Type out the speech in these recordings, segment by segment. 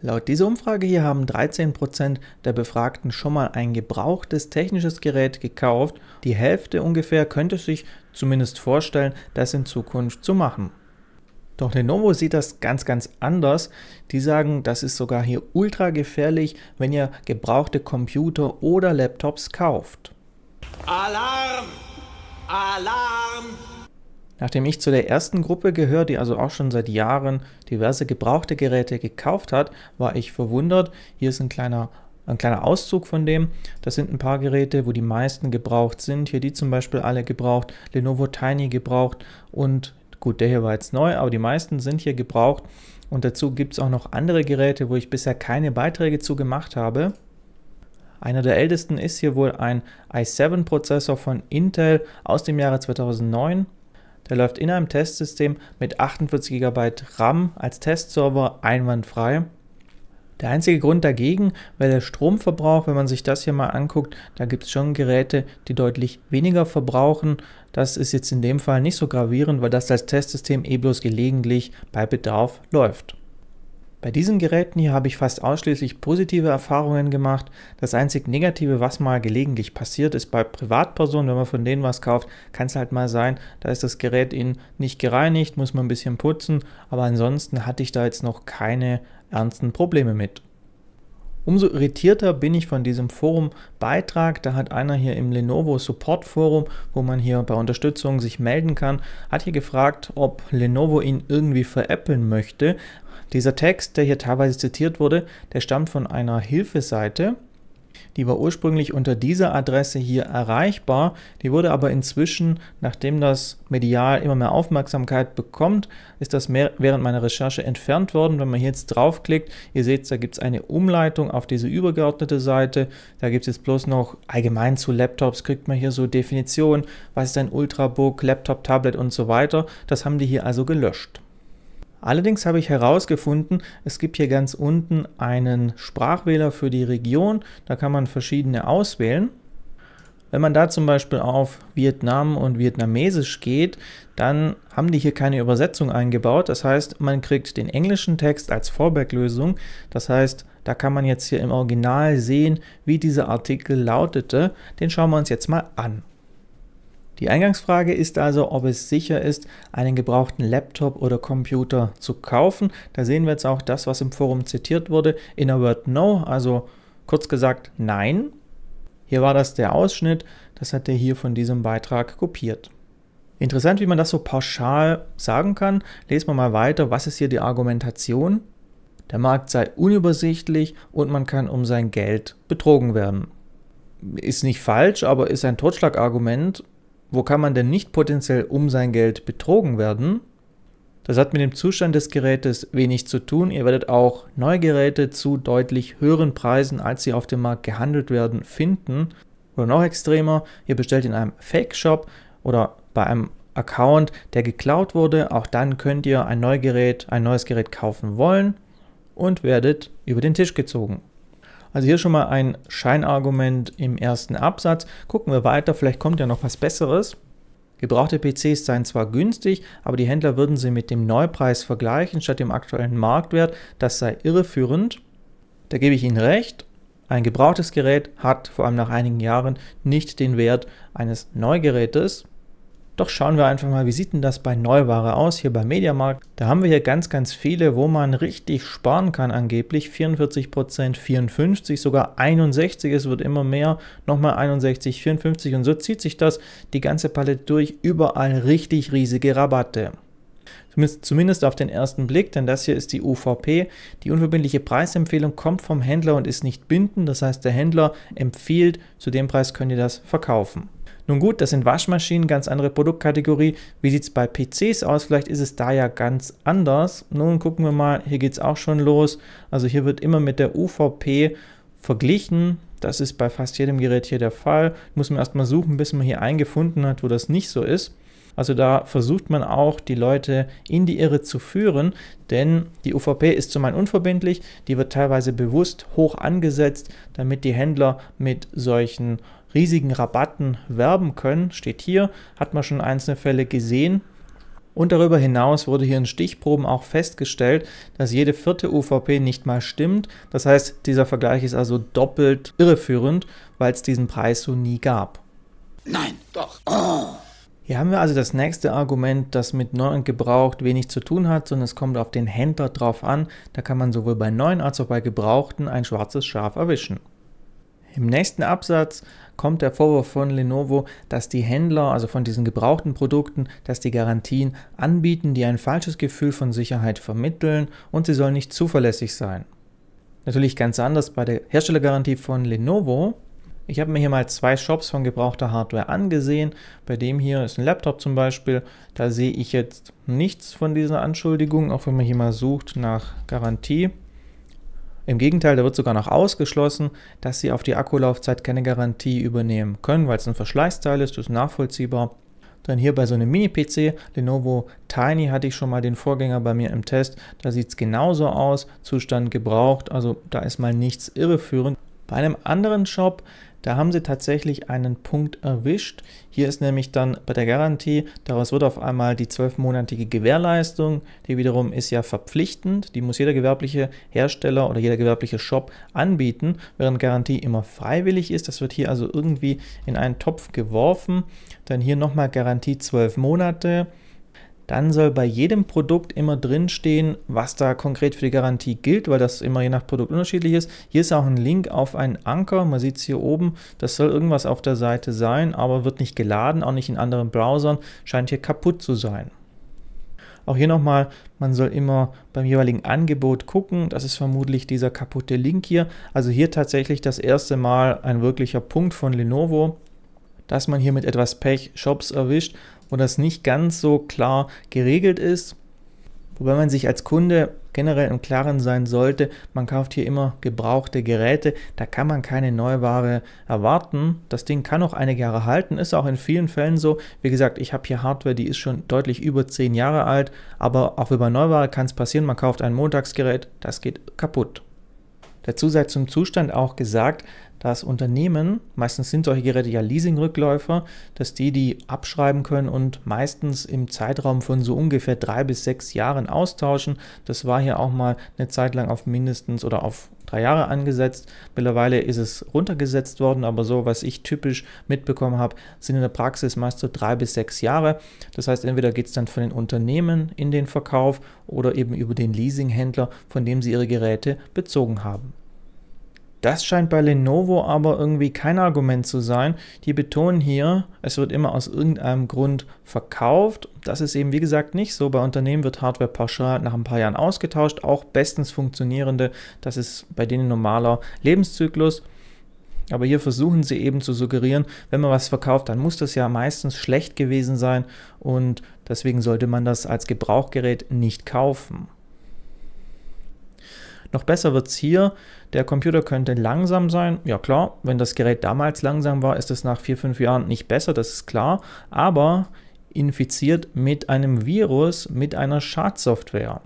Laut dieser Umfrage hier haben 13% der Befragten schon mal ein gebrauchtes technisches Gerät gekauft. Die Hälfte ungefähr könnte sich zumindest vorstellen, das in Zukunft zu machen. Doch Lenovo sieht das ganz, ganz anders. Die sagen, das ist sogar hier ultra gefährlich, wenn ihr gebrauchte Computer oder Laptops kauft. Alarm! Alarm! Nachdem ich zu der ersten Gruppe gehöre, die also auch schon seit Jahren diverse gebrauchte Geräte gekauft hat, war ich verwundert. Hier ist ein kleiner, ein kleiner Auszug von dem. Das sind ein paar Geräte, wo die meisten gebraucht sind. Hier die zum Beispiel alle gebraucht, Lenovo Tiny gebraucht und gut, der hier war jetzt neu, aber die meisten sind hier gebraucht. Und dazu gibt es auch noch andere Geräte, wo ich bisher keine Beiträge zu gemacht habe. Einer der ältesten ist hier wohl ein i7-Prozessor von Intel aus dem Jahre 2009. Der läuft in einem Testsystem mit 48 GB RAM als Testserver einwandfrei. Der einzige Grund dagegen wäre der Stromverbrauch. Wenn man sich das hier mal anguckt, da gibt es schon Geräte, die deutlich weniger verbrauchen. Das ist jetzt in dem Fall nicht so gravierend, weil das als Testsystem eh bloß gelegentlich bei Bedarf läuft. Bei diesen Geräten hier habe ich fast ausschließlich positive Erfahrungen gemacht. Das einzig Negative, was mal gelegentlich passiert, ist bei Privatpersonen, wenn man von denen was kauft, kann es halt mal sein, da ist das Gerät ihnen nicht gereinigt, muss man ein bisschen putzen, aber ansonsten hatte ich da jetzt noch keine ernsten Probleme mit. Umso irritierter bin ich von diesem Forum-Beitrag. Da hat einer hier im Lenovo Support Forum, wo man hier bei Unterstützung sich melden kann, hat hier gefragt, ob Lenovo ihn irgendwie veräppeln möchte, dieser Text, der hier teilweise zitiert wurde, der stammt von einer Hilfeseite, die war ursprünglich unter dieser Adresse hier erreichbar, die wurde aber inzwischen, nachdem das medial immer mehr Aufmerksamkeit bekommt, ist das mehr, während meiner Recherche entfernt worden. Wenn man hier jetzt draufklickt, ihr seht, da gibt es eine Umleitung auf diese übergeordnete Seite. Da gibt es jetzt bloß noch allgemein zu Laptops, kriegt man hier so Definitionen, was ist ein Ultrabook, Laptop, Tablet und so weiter. Das haben die hier also gelöscht. Allerdings habe ich herausgefunden, es gibt hier ganz unten einen Sprachwähler für die Region. Da kann man verschiedene auswählen. Wenn man da zum Beispiel auf Vietnam und Vietnamesisch geht, dann haben die hier keine Übersetzung eingebaut. Das heißt, man kriegt den englischen Text als Vorberglösung. Das heißt, da kann man jetzt hier im Original sehen, wie dieser Artikel lautete. Den schauen wir uns jetzt mal an. Die Eingangsfrage ist also, ob es sicher ist, einen gebrauchten Laptop oder Computer zu kaufen. Da sehen wir jetzt auch das, was im Forum zitiert wurde, in a word no, also kurz gesagt nein. Hier war das der Ausschnitt, das hat er hier von diesem Beitrag kopiert. Interessant, wie man das so pauschal sagen kann. Lesen wir mal weiter, was ist hier die Argumentation? Der Markt sei unübersichtlich und man kann um sein Geld betrogen werden. Ist nicht falsch, aber ist ein Totschlagargument wo kann man denn nicht potenziell um sein Geld betrogen werden? Das hat mit dem Zustand des Gerätes wenig zu tun. Ihr werdet auch neue Geräte zu deutlich höheren Preisen, als sie auf dem Markt gehandelt werden, finden. Oder noch extremer, ihr bestellt in einem Fake-Shop oder bei einem Account, der geklaut wurde. Auch dann könnt ihr ein neues Gerät, ein neues Gerät kaufen wollen und werdet über den Tisch gezogen. Also hier schon mal ein Scheinargument im ersten Absatz. Gucken wir weiter, vielleicht kommt ja noch was Besseres. Gebrauchte PCs seien zwar günstig, aber die Händler würden sie mit dem Neupreis vergleichen statt dem aktuellen Marktwert. Das sei irreführend. Da gebe ich Ihnen recht. Ein gebrauchtes Gerät hat vor allem nach einigen Jahren nicht den Wert eines Neugerätes. Doch schauen wir einfach mal, wie sieht denn das bei Neuware aus, hier bei Mediamarkt. Da haben wir hier ganz, ganz viele, wo man richtig sparen kann angeblich. 44%, 54%, sogar 61%, es wird immer mehr. Nochmal 61, 54 und so zieht sich das die ganze Palette durch. Überall richtig riesige Rabatte zumindest auf den ersten Blick, denn das hier ist die UVP. Die unverbindliche Preisempfehlung kommt vom Händler und ist nicht bindend, das heißt der Händler empfiehlt, zu dem Preis könnt ihr das verkaufen. Nun gut, das sind Waschmaschinen, ganz andere Produktkategorie. Wie sieht es bei PCs aus? Vielleicht ist es da ja ganz anders. Nun gucken wir mal, hier geht es auch schon los. Also hier wird immer mit der UVP verglichen. Das ist bei fast jedem Gerät hier der Fall. Muss man erstmal suchen, bis man hier einen gefunden hat, wo das nicht so ist. Also da versucht man auch, die Leute in die Irre zu führen, denn die UVP ist zum einen unverbindlich, die wird teilweise bewusst hoch angesetzt, damit die Händler mit solchen riesigen Rabatten werben können. Steht hier, hat man schon einzelne Fälle gesehen. Und darüber hinaus wurde hier in Stichproben auch festgestellt, dass jede vierte UVP nicht mal stimmt. Das heißt, dieser Vergleich ist also doppelt irreführend, weil es diesen Preis so nie gab. Nein, doch. Oh. Hier haben wir also das nächste Argument, das mit neu und gebraucht wenig zu tun hat, sondern es kommt auf den Händler drauf an. Da kann man sowohl bei neuen als auch bei gebrauchten ein schwarzes Schaf erwischen. Im nächsten Absatz kommt der Vorwurf von Lenovo, dass die Händler, also von diesen gebrauchten Produkten, dass die Garantien anbieten, die ein falsches Gefühl von Sicherheit vermitteln und sie sollen nicht zuverlässig sein. Natürlich ganz anders bei der Herstellergarantie von Lenovo. Ich habe mir hier mal zwei Shops von gebrauchter Hardware angesehen. Bei dem hier ist ein Laptop zum Beispiel. Da sehe ich jetzt nichts von dieser Anschuldigung, auch wenn man hier mal sucht nach Garantie. Im Gegenteil, da wird sogar noch ausgeschlossen, dass sie auf die Akkulaufzeit keine Garantie übernehmen können, weil es ein Verschleißteil ist, das ist nachvollziehbar. Dann hier bei so einem Mini-PC, Lenovo Tiny hatte ich schon mal den Vorgänger bei mir im Test, da sieht es genauso aus, Zustand gebraucht, also da ist mal nichts irreführend. Bei einem anderen Shop da haben sie tatsächlich einen Punkt erwischt. Hier ist nämlich dann bei der Garantie, daraus wird auf einmal die zwölfmonatige Gewährleistung, die wiederum ist ja verpflichtend, die muss jeder gewerbliche Hersteller oder jeder gewerbliche Shop anbieten, während Garantie immer freiwillig ist. Das wird hier also irgendwie in einen Topf geworfen. Dann hier nochmal Garantie zwölf Monate dann soll bei jedem Produkt immer drinstehen, was da konkret für die Garantie gilt, weil das immer je nach Produkt unterschiedlich ist. Hier ist auch ein Link auf einen Anker, man sieht es hier oben, das soll irgendwas auf der Seite sein, aber wird nicht geladen, auch nicht in anderen Browsern, scheint hier kaputt zu sein. Auch hier nochmal, man soll immer beim jeweiligen Angebot gucken. Das ist vermutlich dieser kaputte Link hier. Also hier tatsächlich das erste Mal ein wirklicher Punkt von Lenovo, dass man hier mit etwas Pech Shops erwischt wo das nicht ganz so klar geregelt ist. Wobei man sich als Kunde generell im Klaren sein sollte, man kauft hier immer gebrauchte Geräte, da kann man keine Neuware erwarten. Das Ding kann auch einige Jahre halten, ist auch in vielen Fällen so. Wie gesagt, ich habe hier Hardware, die ist schon deutlich über 10 Jahre alt, aber auch über Neuware kann es passieren, man kauft ein Montagsgerät, das geht kaputt. Dazu sei zum Zustand auch gesagt, dass Unternehmen, meistens sind solche Geräte ja Leasingrückläufer, dass die die abschreiben können und meistens im Zeitraum von so ungefähr drei bis sechs Jahren austauschen. Das war hier auch mal eine Zeit lang auf mindestens oder auf drei Jahre angesetzt. Mittlerweile ist es runtergesetzt worden, aber so, was ich typisch mitbekommen habe, sind in der Praxis meist so drei bis sechs Jahre. Das heißt, entweder geht es dann von den Unternehmen in den Verkauf oder eben über den Leasinghändler, von dem sie ihre Geräte bezogen haben. Das scheint bei Lenovo aber irgendwie kein Argument zu sein. Die betonen hier, es wird immer aus irgendeinem Grund verkauft. Das ist eben wie gesagt nicht so. Bei Unternehmen wird Hardware pauschal nach ein paar Jahren ausgetauscht, auch bestens funktionierende. Das ist bei denen normaler Lebenszyklus. Aber hier versuchen sie eben zu suggerieren, wenn man was verkauft, dann muss das ja meistens schlecht gewesen sein und deswegen sollte man das als Gebrauchgerät nicht kaufen. Noch besser wird es hier, der Computer könnte langsam sein. Ja klar, wenn das Gerät damals langsam war, ist es nach 4, 5 Jahren nicht besser, das ist klar. Aber infiziert mit einem Virus, mit einer Schadsoftware.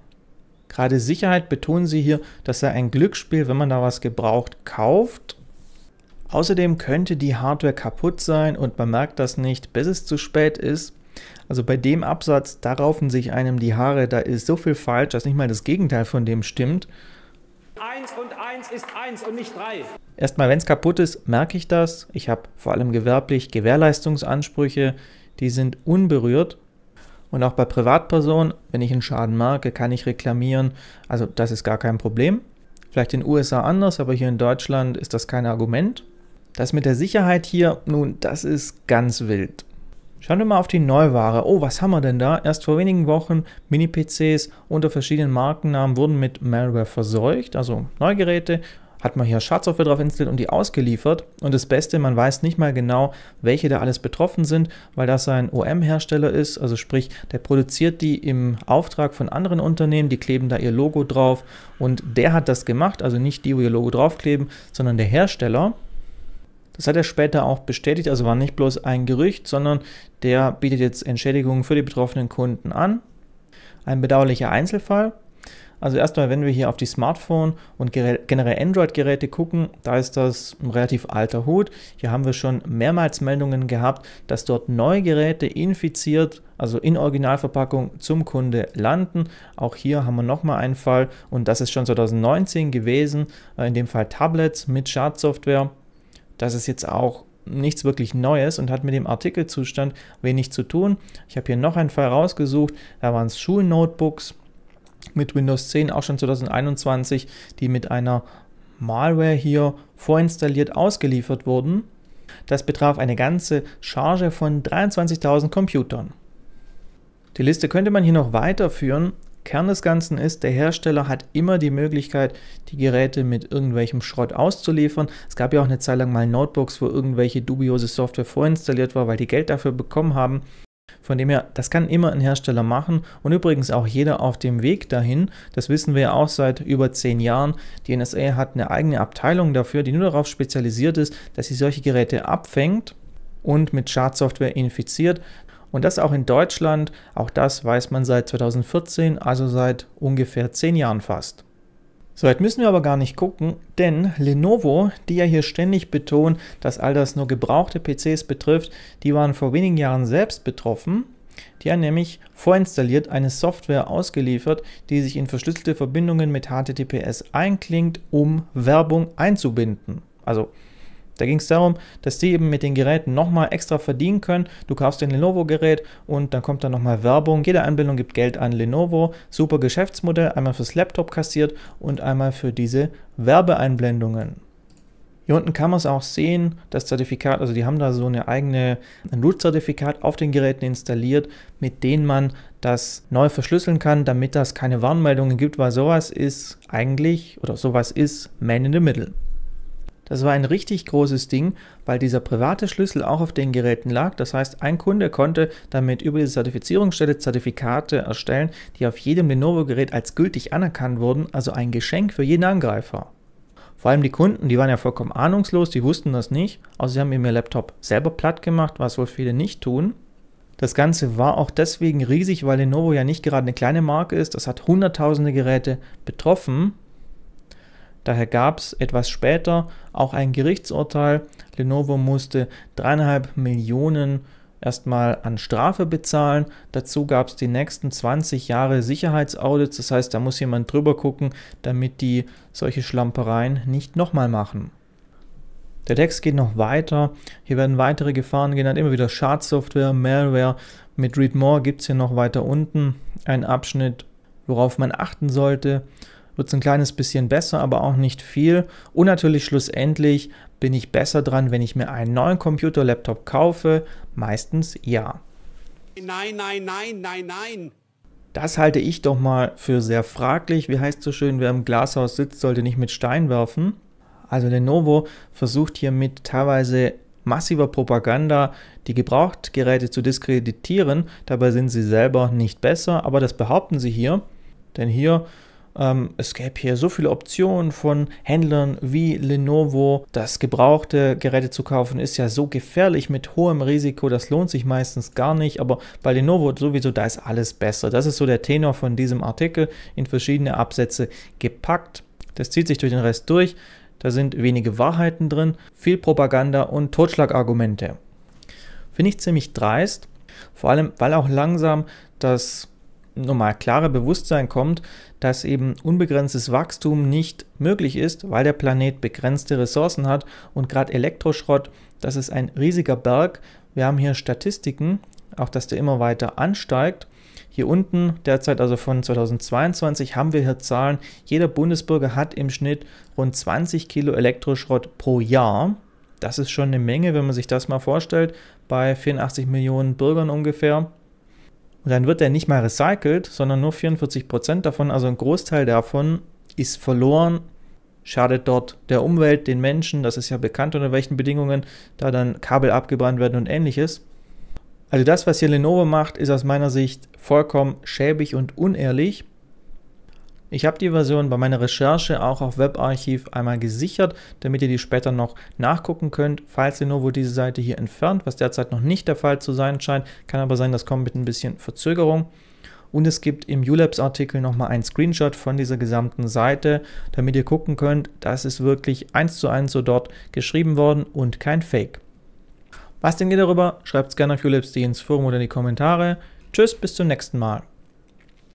Gerade Sicherheit betonen sie hier, das sei ein Glücksspiel, wenn man da was gebraucht kauft. Außerdem könnte die Hardware kaputt sein und man merkt das nicht, bis es zu spät ist. Also bei dem Absatz, da raufen sich einem die Haare, da ist so viel falsch, dass nicht mal das Gegenteil von dem stimmt. Eins und eins ist eins und nicht drei. Erstmal, wenn es kaputt ist, merke ich das. Ich habe vor allem gewerblich Gewährleistungsansprüche, die sind unberührt. Und auch bei Privatpersonen, wenn ich einen Schaden merke, kann ich reklamieren. Also das ist gar kein Problem. Vielleicht in den USA anders, aber hier in Deutschland ist das kein Argument. Das mit der Sicherheit hier, nun, das ist ganz wild. Schauen wir mal auf die Neuware. Oh, was haben wir denn da? Erst vor wenigen Wochen Mini-PCs unter verschiedenen Markennamen wurden mit Malware verseucht, also Neugeräte. Hat man hier Schadsoftware drauf installiert und die ausgeliefert. Und das Beste, man weiß nicht mal genau, welche da alles betroffen sind, weil das ein OM-Hersteller ist. Also sprich, der produziert die im Auftrag von anderen Unternehmen, die kleben da ihr Logo drauf. Und der hat das gemacht, also nicht die, wo ihr Logo draufkleben, sondern der Hersteller. Das hat er später auch bestätigt, also war nicht bloß ein Gerücht, sondern der bietet jetzt Entschädigungen für die betroffenen Kunden an. Ein bedauerlicher Einzelfall. Also erstmal, wenn wir hier auf die Smartphone und generell Android-Geräte gucken, da ist das ein relativ alter Hut. Hier haben wir schon mehrmals Meldungen gehabt, dass dort neue Geräte infiziert, also in Originalverpackung zum Kunde landen. Auch hier haben wir nochmal einen Fall und das ist schon 2019 gewesen, äh, in dem Fall Tablets mit Schadsoftware. Das ist jetzt auch nichts wirklich Neues und hat mit dem Artikelzustand wenig zu tun. Ich habe hier noch einen Fall rausgesucht, da waren es Schulnotebooks mit Windows 10 auch schon 2021, die mit einer Malware hier vorinstalliert ausgeliefert wurden. Das betraf eine ganze Charge von 23.000 Computern. Die Liste könnte man hier noch weiterführen. Kern des Ganzen ist, der Hersteller hat immer die Möglichkeit, die Geräte mit irgendwelchem Schrott auszuliefern. Es gab ja auch eine Zeit lang mal Notebooks, wo irgendwelche dubiose Software vorinstalliert war, weil die Geld dafür bekommen haben. Von dem her, das kann immer ein Hersteller machen und übrigens auch jeder auf dem Weg dahin. Das wissen wir ja auch seit über zehn Jahren. Die NSA hat eine eigene Abteilung dafür, die nur darauf spezialisiert ist, dass sie solche Geräte abfängt und mit Schadsoftware infiziert. Und das auch in Deutschland, auch das weiß man seit 2014, also seit ungefähr 10 Jahren fast. Soweit müssen wir aber gar nicht gucken, denn Lenovo, die ja hier ständig betonen, dass all das nur gebrauchte PCs betrifft, die waren vor wenigen Jahren selbst betroffen. Die haben nämlich vorinstalliert eine Software ausgeliefert, die sich in verschlüsselte Verbindungen mit HTTPS einklingt, um Werbung einzubinden. Also da ging es darum, dass die eben mit den Geräten nochmal extra verdienen können. Du kaufst ein Lenovo-Gerät und dann kommt da nochmal Werbung. Jede Anbindung gibt Geld an Lenovo. Super Geschäftsmodell, einmal fürs Laptop kassiert und einmal für diese Werbeeinblendungen. Hier unten kann man es auch sehen, das Zertifikat, also die haben da so eine eigene Root-Zertifikat auf den Geräten installiert, mit denen man das neu verschlüsseln kann, damit das keine Warnmeldungen gibt, weil sowas ist eigentlich oder sowas ist man in the middle. Das war ein richtig großes Ding, weil dieser private Schlüssel auch auf den Geräten lag. Das heißt, ein Kunde konnte damit über diese Zertifizierungsstelle Zertifikate erstellen, die auf jedem Lenovo-Gerät als gültig anerkannt wurden, also ein Geschenk für jeden Angreifer. Vor allem die Kunden, die waren ja vollkommen ahnungslos, die wussten das nicht, außer sie haben eben ihr Laptop selber platt gemacht, was wohl viele nicht tun. Das Ganze war auch deswegen riesig, weil Lenovo ja nicht gerade eine kleine Marke ist, das hat hunderttausende Geräte betroffen Daher gab es etwas später auch ein Gerichtsurteil. Lenovo musste dreieinhalb Millionen erstmal an Strafe bezahlen. Dazu gab es die nächsten 20 Jahre Sicherheitsaudits. Das heißt, da muss jemand drüber gucken, damit die solche Schlampereien nicht nochmal machen. Der Text geht noch weiter. Hier werden weitere Gefahren genannt. Immer wieder Schadsoftware, Malware. Mit Read More gibt es hier noch weiter unten einen Abschnitt, worauf man achten sollte wird es ein kleines bisschen besser, aber auch nicht viel. Und natürlich schlussendlich bin ich besser dran, wenn ich mir einen neuen Computer-Laptop kaufe. Meistens ja. Nein, nein, nein, nein, nein. Das halte ich doch mal für sehr fraglich. Wie heißt so schön, wer im Glashaus sitzt, sollte nicht mit Stein werfen. Also Lenovo versucht hier mit teilweise massiver Propaganda die Gebrauchtgeräte zu diskreditieren. Dabei sind sie selber nicht besser, aber das behaupten sie hier. Denn hier ähm, es gäbe hier so viele Optionen von Händlern wie Lenovo. Das gebrauchte Geräte zu kaufen ist ja so gefährlich mit hohem Risiko. Das lohnt sich meistens gar nicht. Aber bei Lenovo sowieso, da ist alles besser. Das ist so der Tenor von diesem Artikel in verschiedene Absätze gepackt. Das zieht sich durch den Rest durch. Da sind wenige Wahrheiten drin, viel Propaganda und Totschlagargumente. Finde ich ziemlich dreist, vor allem weil auch langsam das nochmal klare Bewusstsein kommt, dass eben unbegrenztes Wachstum nicht möglich ist, weil der Planet begrenzte Ressourcen hat und gerade Elektroschrott, das ist ein riesiger Berg. Wir haben hier Statistiken, auch dass der immer weiter ansteigt. Hier unten, derzeit also von 2022, haben wir hier Zahlen. Jeder Bundesbürger hat im Schnitt rund 20 Kilo Elektroschrott pro Jahr. Das ist schon eine Menge, wenn man sich das mal vorstellt, bei 84 Millionen Bürgern ungefähr. Und dann wird er nicht mal recycelt, sondern nur 44% Prozent davon, also ein Großteil davon ist verloren, schadet dort der Umwelt, den Menschen, das ist ja bekannt unter welchen Bedingungen da dann Kabel abgebrannt werden und ähnliches. Also das, was hier Lenovo macht, ist aus meiner Sicht vollkommen schäbig und unehrlich. Ich habe die Version bei meiner Recherche auch auf Webarchiv einmal gesichert, damit ihr die später noch nachgucken könnt. Falls ihr Lenovo diese Seite hier entfernt, was derzeit noch nicht der Fall zu sein scheint, kann aber sein, das kommt mit ein bisschen Verzögerung. Und es gibt im Ulabs-Artikel nochmal einen Screenshot von dieser gesamten Seite, damit ihr gucken könnt, das ist wirklich eins zu eins so dort geschrieben worden und kein Fake. Was denkt ihr darüber? Schreibt es gerne auf ulabs.de ins Forum oder in die Kommentare. Tschüss, bis zum nächsten Mal.